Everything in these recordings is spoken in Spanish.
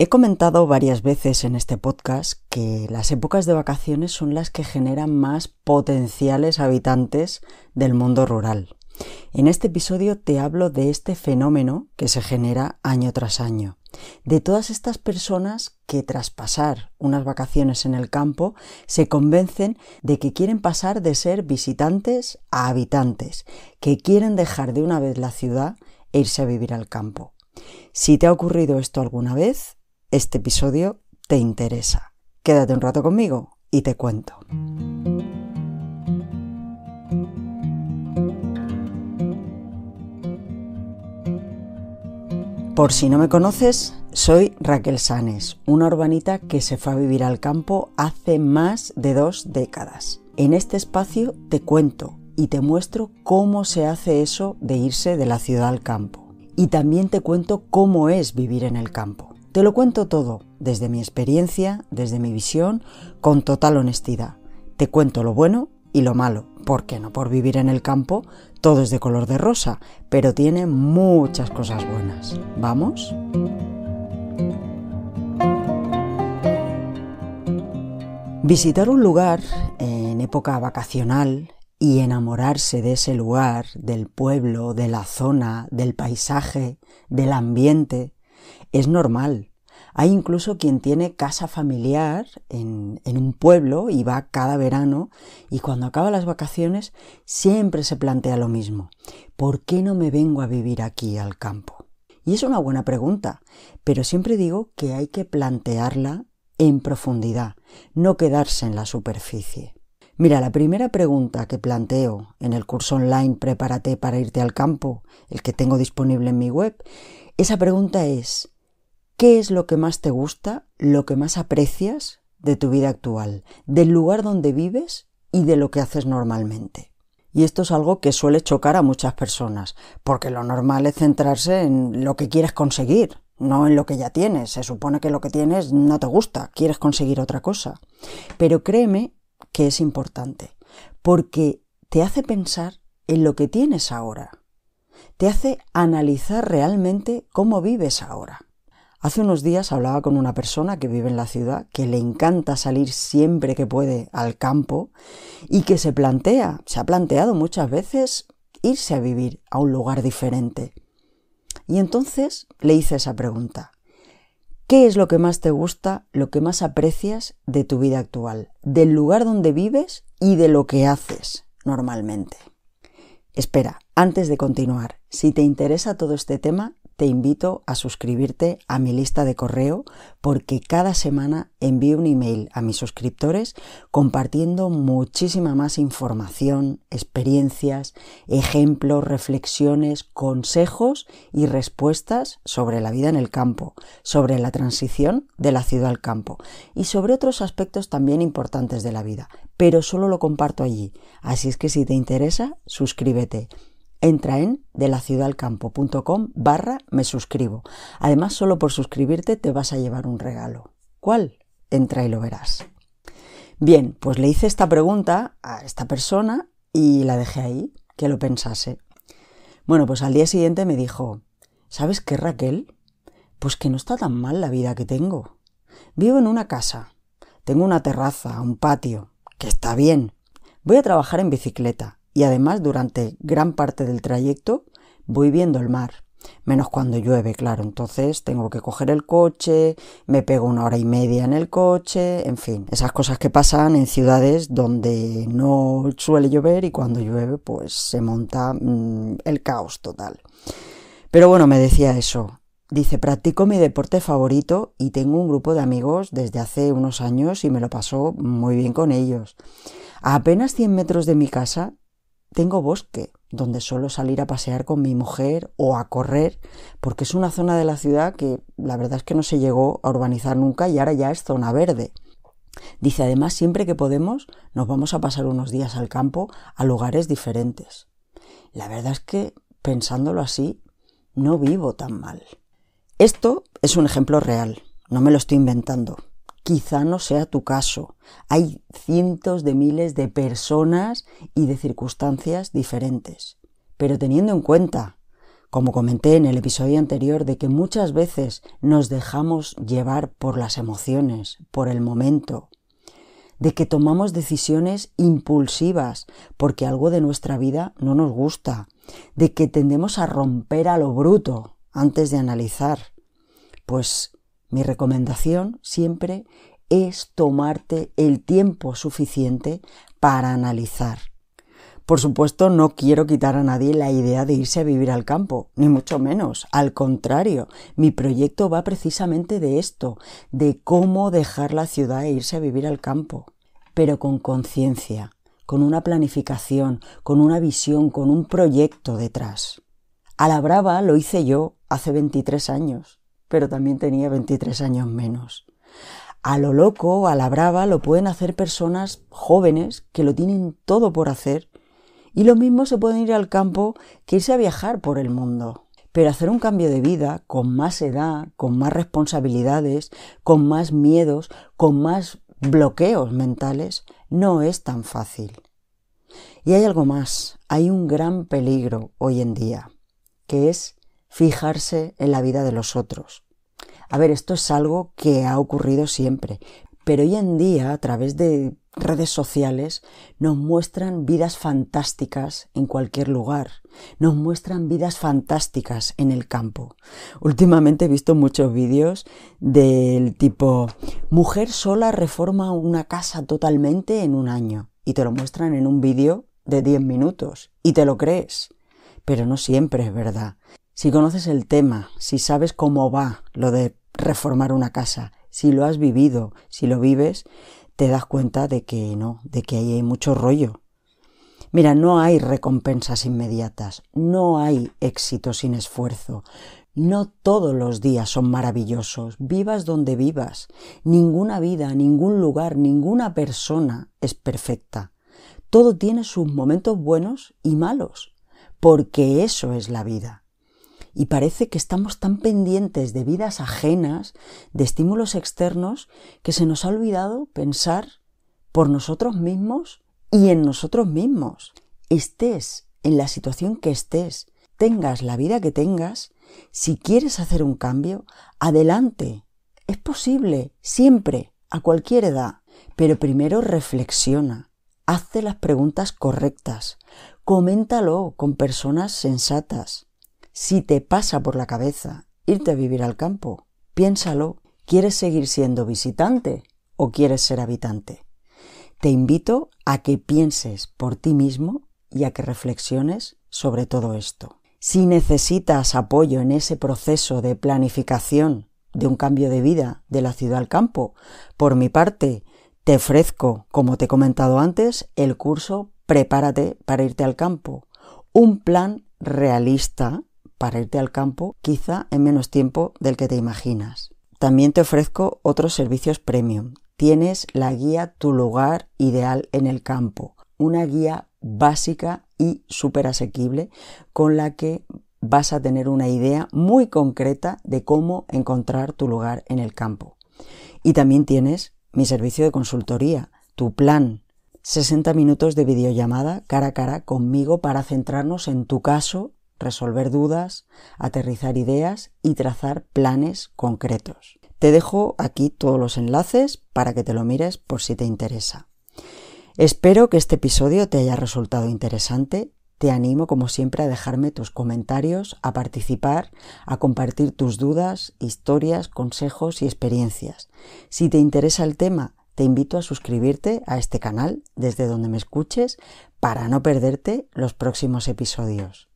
He comentado varias veces en este podcast que las épocas de vacaciones son las que generan más potenciales habitantes del mundo rural. En este episodio te hablo de este fenómeno que se genera año tras año, de todas estas personas que tras pasar unas vacaciones en el campo se convencen de que quieren pasar de ser visitantes a habitantes, que quieren dejar de una vez la ciudad e irse a vivir al campo. Si te ha ocurrido esto alguna vez, este episodio te interesa. Quédate un rato conmigo y te cuento. Por si no me conoces, soy Raquel Sanes, una urbanita que se fue a vivir al campo hace más de dos décadas. En este espacio te cuento y te muestro cómo se hace eso de irse de la ciudad al campo. Y también te cuento cómo es vivir en el campo. Te lo cuento todo, desde mi experiencia, desde mi visión, con total honestidad. Te cuento lo bueno y lo malo, porque no por vivir en el campo todo es de color de rosa, pero tiene muchas cosas buenas. ¿Vamos? Visitar un lugar en época vacacional y enamorarse de ese lugar, del pueblo, de la zona, del paisaje, del ambiente, es normal. Hay incluso quien tiene casa familiar en, un pueblo y va cada verano y cuando acaba las vacaciones siempre se plantea lo mismo. ¿Por qué no me vengo a vivir aquí al campo? Y es una buena pregunta, pero siempre digo que hay que plantearla en profundidad, no quedarse en la superficie. Mira, la primera pregunta que planteo en el curso online Prepárate para irte al campo, el que tengo disponible en mi web, esa pregunta es, ¿qué es lo que más te gusta, lo que más aprecias de tu vida actual, del lugar donde vives y de lo que haces normalmente? Y esto es algo que suele chocar a muchas personas, porque lo normal es centrarse en lo que quieres conseguir, no en lo que ya tienes. Se supone que lo que tienes no te gusta, quieres conseguir otra cosa. Pero créeme que es importante, porque te hace pensar en lo que tienes ahora, te hace analizar realmente cómo vives ahora. Hace unos días hablaba con una persona que vive en la ciudad, que le encanta salir siempre que puede al campo y que se plantea, se ha planteado muchas veces irse a vivir a un lugar diferente. Y entonces le hice esa pregunta. ¿Qué es lo que más te gusta, lo que más aprecias de tu vida actual, del lugar donde vives y de lo que haces normalmente? Espera, antes de continuar, si te interesa todo este tema, te invito a suscribirte a mi lista de correo porque cada semana envío un email a mis suscriptores compartiendo muchísima más información, experiencias, ejemplos, reflexiones, consejos y respuestas sobre la vida en el campo, sobre la transición de la ciudad al campo y sobre otros aspectos también importantes de la vida. Pero solo lo comparto allí, así es que si te interesa, suscríbete. Entra en delaciudadalcampo.com barra me suscribo. Además, solo por suscribirte te vas a llevar un regalo. ¿Cuál? Entra y lo verás. Bien, pues le hice esta pregunta a esta persona y la dejé ahí, que lo pensase. Bueno, pues al día siguiente me dijo, ¿sabes qué, Raquel? Pues que no está tan mal la vida que tengo. Vivo en una casa, tengo una terraza, un patio, que está bien. Voy a trabajar en bicicleta, y además durante gran parte del trayecto voy viendo el mar, menos cuando llueve, claro, entonces tengo que coger el coche, me pego una hora y media en el coche, en fin, esas cosas que pasan en ciudades donde no suele llover y cuando llueve pues se monta mm, el caos total. Pero bueno, me decía eso. Dice, practico mi deporte favorito y tengo un grupo de amigos desde hace unos años y me lo pasó muy bien con ellos. A apenas 100 metros de mi casa tengo bosque donde suelo salir a pasear con mi mujer o a correr, porque es una zona de la ciudad que la verdad es que no se llegó a urbanizar nunca y ahora ya es zona verde. Dice además, siempre que podemos, nos vamos a pasar unos días al campo a lugares diferentes. La verdad es que, pensándolo así, no vivo tan mal. Esto es un ejemplo real, no me lo estoy inventando. Quizá no sea tu caso. Hay cientos de miles de personas y de circunstancias diferentes. Pero teniendo en cuenta, como comenté en el episodio anterior, de que muchas veces nos dejamos llevar por las emociones, por el momento, de que tomamos decisiones impulsivas porque algo de nuestra vida no nos gusta, de que tendemos a romper a lo bruto antes de analizar. Pues mi recomendación siempre es tomarte el tiempo suficiente para analizar. Por supuesto, no quiero quitar a nadie la idea de irse a vivir al campo, ni mucho menos. Al contrario, mi proyecto va precisamente de esto, de cómo dejar la ciudad e irse a vivir al campo, pero con conciencia, con una planificación, con una visión, con un proyecto detrás. A la brava lo hice yo hace 23 años pero también tenía 23 años menos. A lo loco, a la brava, lo pueden hacer personas jóvenes que lo tienen todo por hacer y lo mismo se pueden ir al campo que irse a viajar por el mundo. Pero hacer un cambio de vida con más edad, con más responsabilidades, con más miedos, con más bloqueos mentales, no es tan fácil. Y hay algo más, hay un gran peligro hoy en día, que es fijarse en la vida de los otros. A ver, esto es algo que ha ocurrido siempre, pero hoy en día, a través de redes sociales, nos muestran vidas fantásticas en cualquier lugar, nos muestran vidas fantásticas en el campo. Últimamente he visto muchos vídeos del tipo, mujer sola reforma una casa totalmente en un año, y te lo muestran en un vídeo de 10 minutos, y te lo crees. Pero no siempre es verdad. Si conoces el tema, si sabes cómo va lo de reformar una casa, si lo has vivido, si lo vives, te das cuenta de que no, de que ahí hay mucho rollo. Mira, no hay recompensas inmediatas, no hay éxito sin esfuerzo, no todos los días son maravillosos, vivas donde vivas. Ninguna vida, ningún lugar, ninguna persona es perfecta. Todo tiene sus momentos buenos y malos, porque eso es la vida. Y parece que estamos tan pendientes de vidas ajenas, de estímulos externos, que se nos ha olvidado pensar por nosotros mismos y en nosotros mismos. Estés en la situación que estés, tengas la vida que tengas, si quieres hacer un cambio, adelante. Es posible, siempre, a cualquier edad. Pero primero reflexiona, hazte las preguntas correctas, coméntalo con personas sensatas. Si te pasa por la cabeza irte a vivir al campo, piénsalo, ¿quieres seguir siendo visitante o quieres ser habitante? Te invito a que pienses por ti mismo y a que reflexiones sobre todo esto. Si necesitas apoyo en ese proceso de planificación de un cambio de vida de la ciudad al campo, por mi parte, te ofrezco, como te he comentado antes, el curso Prepárate para irte al campo, un plan realista para irte al campo, quizá en menos tiempo del que te imaginas. También te ofrezco otros servicios premium. Tienes la guía Tu lugar ideal en el campo, una guía básica y súper asequible con la que vas a tener una idea muy concreta de cómo encontrar tu lugar en el campo. Y también tienes mi servicio de consultoría, tu plan, 60 minutos de videollamada cara a cara conmigo para centrarnos en tu caso resolver dudas, aterrizar ideas y trazar planes concretos. Te dejo aquí todos los enlaces para que te lo mires por si te interesa. Espero que este episodio te haya resultado interesante. Te animo como siempre a dejarme tus comentarios, a participar, a compartir tus dudas, historias, consejos y experiencias. Si te interesa el tema, te invito a suscribirte a este canal desde donde me escuches para no perderte los próximos episodios.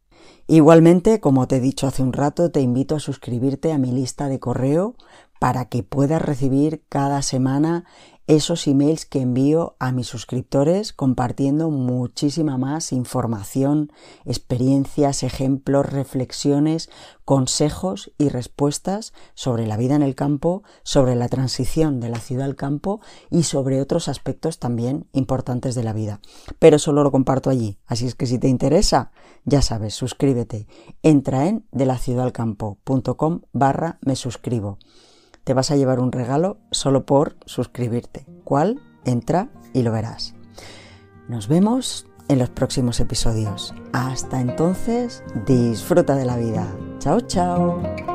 Igualmente, como te he dicho hace un rato, te invito a suscribirte a mi lista de correo para que puedas recibir cada semana esos emails que envío a mis suscriptores compartiendo muchísima más información, experiencias, ejemplos, reflexiones, consejos y respuestas sobre la vida en el campo, sobre la transición de la ciudad al campo y sobre otros aspectos también importantes de la vida. Pero solo lo comparto allí, así es que si te interesa, ya sabes, suscríbete. Entra en de la barra me suscribo te vas a llevar un regalo solo por suscribirte. ¿Cuál? Entra y lo verás. Nos vemos en los próximos episodios. Hasta entonces, disfruta de la vida. Chao, chao.